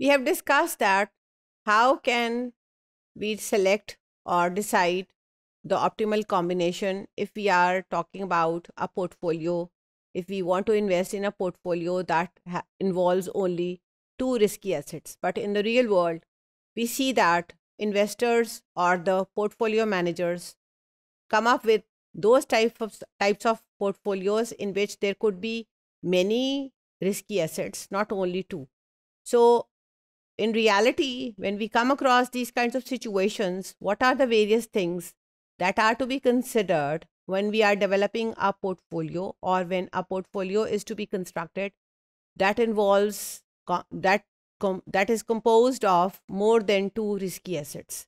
we have discussed that how can we select or decide the optimal combination if we are talking about a portfolio if we want to invest in a portfolio that involves only two risky assets but in the real world we see that investors or the portfolio managers come up with those type of types of portfolios in which there could be many risky assets not only two so in reality, when we come across these kinds of situations, what are the various things that are to be considered when we are developing our portfolio or when a portfolio is to be constructed that involves that that is composed of more than two risky assets.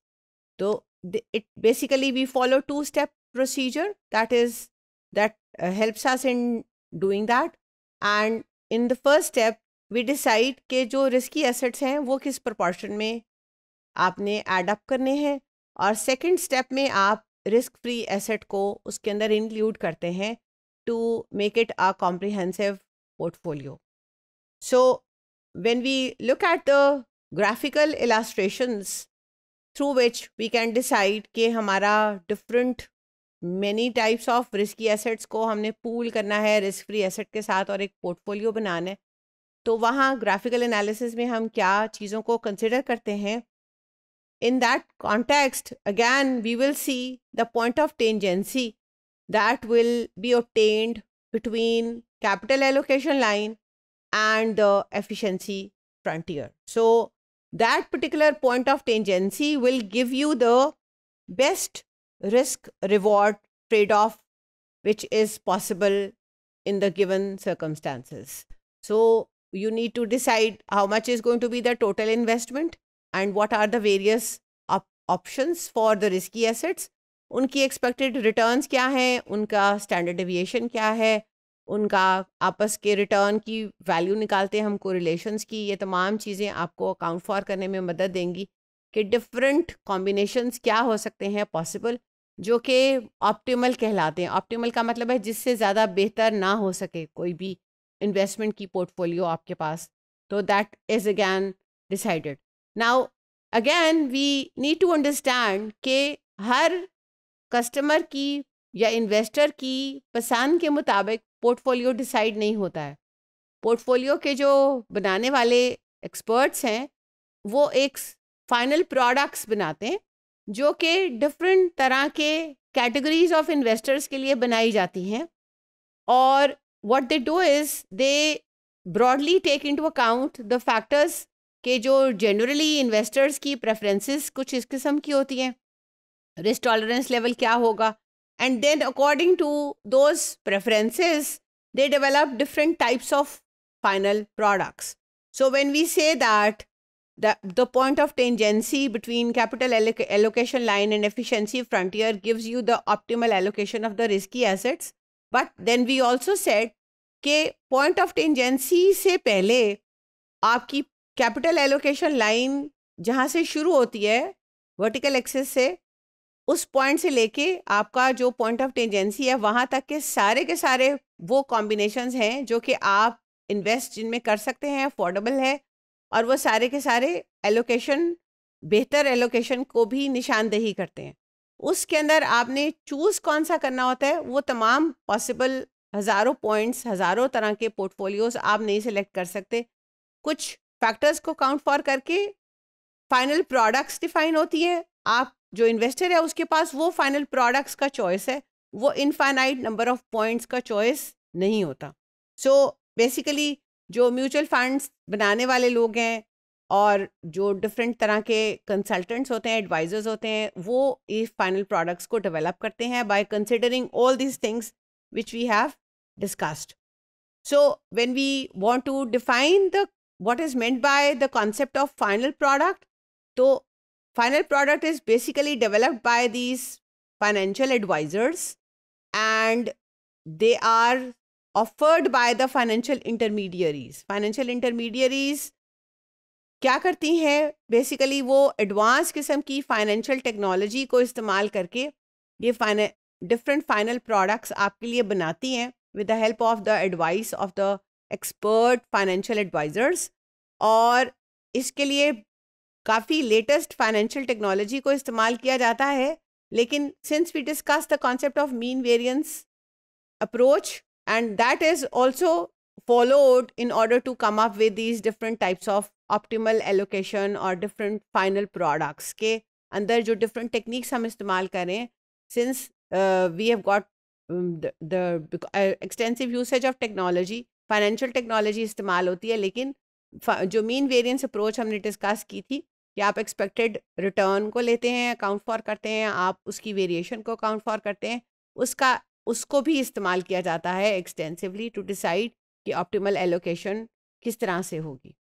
So it basically we follow two step procedure that is that uh, helps us in doing that and in the first step we decide के जो risky assets हैं वो किस proportion में आपने add up करने हैं और सेकेंड स्टेप में आप रिस्क फ्री एसेट को उसके अंदर इंक्लूड करते हैं to make it a comprehensive portfolio so when we look at the graphical illustrations through which we can decide के हमारा different many types of risky assets को हमने पूल करना है रिस्क फ्री एसेट के साथ और एक पोर्टफोलियो बनाना है तो वहाँ ग्राफिकल एनालिसिस में हम क्या चीज़ों को कंसिडर करते हैं in that context again we will see the point of tangency that will be obtained between capital allocation line and the efficiency frontier so that particular point of tangency will give you the best risk reward trade off which is possible in the given circumstances so you need to decide how much is going to be the total investment and what are the various op options for the risky assets उनकी expected returns क्या हैं उनका standard deviation क्या है उनका आपस के return की वैल्यू निकालते हैं हमको कोरिलेशंस की ये तमाम चीज़ें आपको अकाउंट फॉर करने में मदद देंगी कि डिफरेंट कॉम्बिनेशंस क्या हो सकते हैं पॉसिबल जो कि ऑप्टिमल कहलाते हैं ऑप्टिमल का मतलब है जिससे ज़्यादा बेहतर ना हो सके कोई भी इन्वेस्टमेंट की पोर्टफोलियो आपके पास तो that is again decided now again we need to understand के हर कस्टमर की या इन्वेस्टर की पसंद के मुताबिक पोर्टफोलियो डिसाइड नहीं होता है पोर्टफोलियो के जो बनाने वाले एक्सपर्ट्स हैं वो एक फाइनल प्रोडक्ट्स बनाते हैं जो कि डिफरेंट तरह के कैटेगरीज ऑफ इन्वेस्टर्स के लिए बनाई जाती हैं और what they do is they broadly take into account the factors कि जो जनरली इन्वेस्टर्स की प्रेफरेंसेस कुछ इस किस्म की होती हैं रिस्क टॉलरेंस लेवल क्या होगा and then according to those preferences they develop different types of final products. So when we say that the, point of tangency between capital allocation line and efficiency frontier gives you the optimal allocation of the risky assets, but then we also set के point of tangency से पहले आपकी capital allocation line जहाँ से शुरू होती है vertical access से उस पॉइंट से लेके आपका जो पॉइंट ऑफ टेंजेंसी है वहाँ तक के सारे के सारे वो कॉम्बिनेशन हैं जो कि आप इन्वेस्ट जिनमें कर सकते हैं अफोर्डेबल है और वो सारे के सारे एलोकेशन बेहतर एलोकेशन को भी निशानदेही करते हैं उसके अंदर आपने चूज़ कौन सा करना होता है वो तमाम पॉसिबल हज़ारों पॉइंट्स हज़ारों तरह के पोर्टफोलियोज आप नहीं सिलेक्ट कर सकते कुछ फैक्टर्स को काउंट फॉर करके फाइनल प्रोडक्ट्स डिफाइन होती हैं आप जो इन्वेस्टर है उसके पास वो फाइनल प्रोडक्ट्स का चॉइस है वो इनफाइनाइट नंबर ऑफ पॉइंट्स का चॉइस नहीं होता सो so, बेसिकली जो म्यूचुअल फंड्स बनाने वाले लोग हैं और जो डिफरेंट तरह के कंसल्टेंट्स होते हैं एडवाइजर्स होते हैं वो इस फाइनल प्रोडक्ट्स को डेवलप करते हैं by considering all these things which we have discussed so when we want to define the what is meant by the concept of final product तो final product is basically developed by these financial advisors and they are offered by the financial intermediaries financial intermediaries क्या करती हैं basically वो advance किस्म की financial technology को इस्तेमाल करके ये फाइने डिफरेंट फाइनल प्रोडक्ट्स आपके लिए बनाती हैं with the help of the advice of the expert financial advisors और इसके लिए काफ़ी लेटेस्ट फाइनेंशियल टेक्नोलॉजी को इस्तेमाल किया जाता है लेकिन since we discuss the concept of mean variance approach and that is also followed in order to come up with these different types of optimal allocation और डिफरेंट फाइनल प्रोडक्ट्स के अंदर जो डिफरेंट टेक्निक्स हम इस्तेमाल करें since we have got the extensive usage of technology financial technology इस्तेमाल होती है लेकिन जो मीन वेरियंस अप्रोच हमने डिस्कस की थी कि आप एक्सपेक्टेड रिटर्न को लेते हैं अकाउंट फॉर करते हैं आप उसकी वेरिएशन को अकाउंट फॉर करते हैं उसका उसको भी इस्तेमाल किया जाता है एक्सटेंसिवली टू डिसाइड कि ऑप्टिमल एलोकेशन किस तरह से होगी